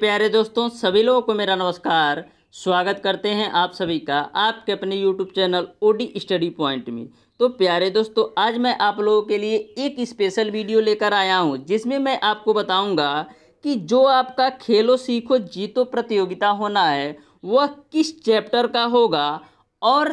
प्यारे दोस्तों सभी लोगों को मेरा नमस्कार स्वागत करते हैं आप सभी का आपके अपने YouTube channel OD study point में तो प्यारे दोस्तों आज मैं आप लोगों के लिए एक स्पेशल वीडियो लेकर आया हूं जिसमें मैं आपको बताऊंगा कि जो आपका खेलो सीखो जीतो प्रतियोगिता होना है वह किस चैप्टर का होगा और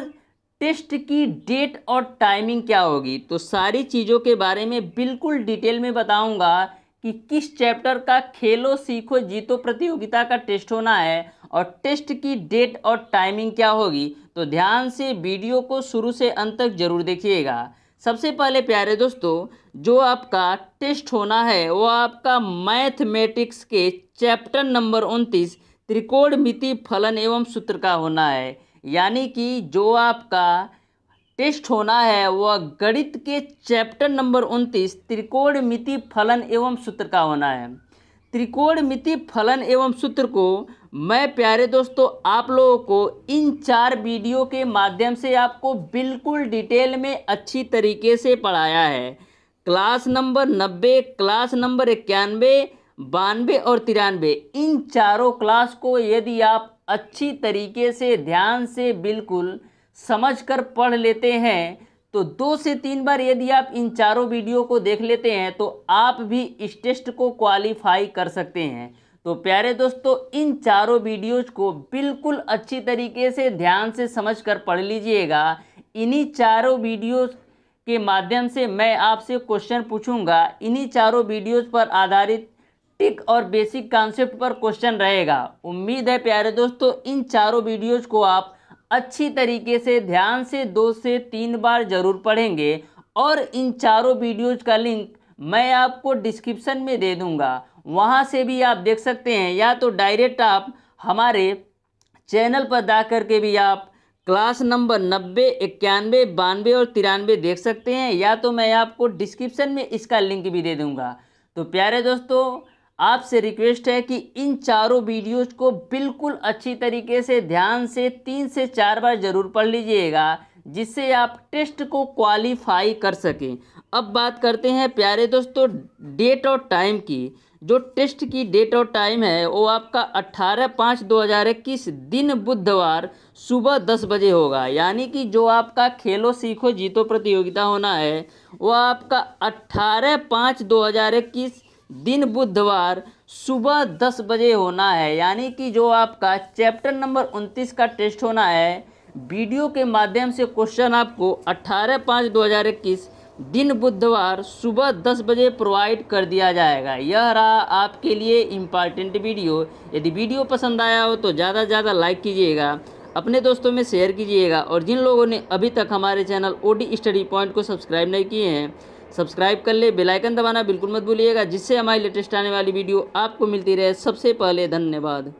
टेस्ट की डेट और टाइमिंग क्या होगी तो सारी चीज़ों के बारे में बिल्कुल डिटेल में बताऊँगा कि किस चैप्टर का खेलो सीखो जीतो प्रतियोगिता का टेस्ट होना है और टेस्ट की डेट और टाइमिंग क्या होगी तो ध्यान से वीडियो को शुरू से अंत तक जरूर देखिएगा सबसे पहले प्यारे दोस्तों जो आपका टेस्ट होना है वो आपका मैथमेटिक्स के चैप्टर नंबर उनतीस त्रिकोण मिति फलन एवं सूत्र का होना है यानी कि जो आपका टेस्ट होना है वह गणित के चैप्टर नंबर उनतीस मिति फलन एवं सूत्र का होना है त्रिकोण मिति फलन एवं सूत्र को मैं प्यारे दोस्तों आप लोगों को इन चार वीडियो के माध्यम से आपको बिल्कुल डिटेल में अच्छी तरीके से पढ़ाया है क्लास नंबर नब्बे क्लास नंबर इक्यानवे बानवे और तिरानवे इन चारों क्लास को यदि आप अच्छी तरीके से ध्यान से बिल्कुल समझकर पढ़ लेते हैं तो दो से तीन बार यदि आप इन चारों वीडियो को देख लेते हैं तो आप भी इस टेस्ट को क्वालिफाई कर सकते हैं तो प्यारे दोस्तों इन चारों वीडियोज को बिल्कुल अच्छी तरीके से ध्यान से कर पढ़ लीजिएगा इन्हीं चारों वीडियोज के माध्यम से मैं आपसे क्वेश्चन पूछूंगा इन्हीं चारों वीडियोज पर आधारित टिक और बेसिक कॉन्सेप्ट पर क्वेश्चन रहेगा उम्मीद है प्यारे दोस्तों इन चारों वीडियोज को आप अच्छी तरीके से ध्यान से दो से तीन बार जरूर पढ़ेंगे और इन चारों वीडियोज का लिंक मैं आपको डिस्क्रिप्शन में दे दूंगा वहाँ से भी आप देख सकते हैं या तो डायरेक्ट आप हमारे चैनल पर जा करके भी आप क्लास नंबर नब्बे इक्यानवे बानवे और तिरानवे देख सकते हैं या तो मैं आपको डिस्क्रिप्शन में इसका लिंक भी दे दूंगा तो प्यारे दोस्तों आपसे रिक्वेस्ट है कि इन चारों वीडियोज को बिल्कुल अच्छी तरीके से ध्यान से तीन से चार बार ज़रूर पढ़ लीजिएगा जिससे आप टेस्ट को क्वालिफाई कर सकें अब बात करते हैं प्यारे दोस्तों डेट और टाइम की जो टेस्ट की डेट और टाइम है वो आपका 18 पाँच 2021 दिन बुधवार सुबह 10 बजे होगा यानी कि जो आपका खेलो सीखो जीतो प्रतियोगिता होना है वह आपका 18 पाँच 2021 दिन बुधवार सुबह दस बजे होना है यानी कि जो आपका चैप्टर नंबर उनतीस का टेस्ट होना है वीडियो के माध्यम से क्वेश्चन आपको अट्ठारह पाँच दो हज़ार इक्कीस दिन बुधवार सुबह दस बजे प्रोवाइड कर दिया जाएगा यह रहा आपके लिए इम्पॉर्टेंट वीडियो यदि वीडियो पसंद आया हो तो ज़्यादा से ज़्यादा लाइक कीजिएगा अपने दोस्तों में शेयर कीजिएगा और जिन लोगों ने अभी तक हमारे चैनल ओ स्टडी पॉइंट को सब्सक्राइब नहीं किए हैं सब्सक्राइब कर ले बेलाइकन दबाना बिल्कुल मत भूलिएगा जिससे हमारी लेटेस्ट आने वाली वीडियो आपको मिलती रहे सबसे पहले धन्यवाद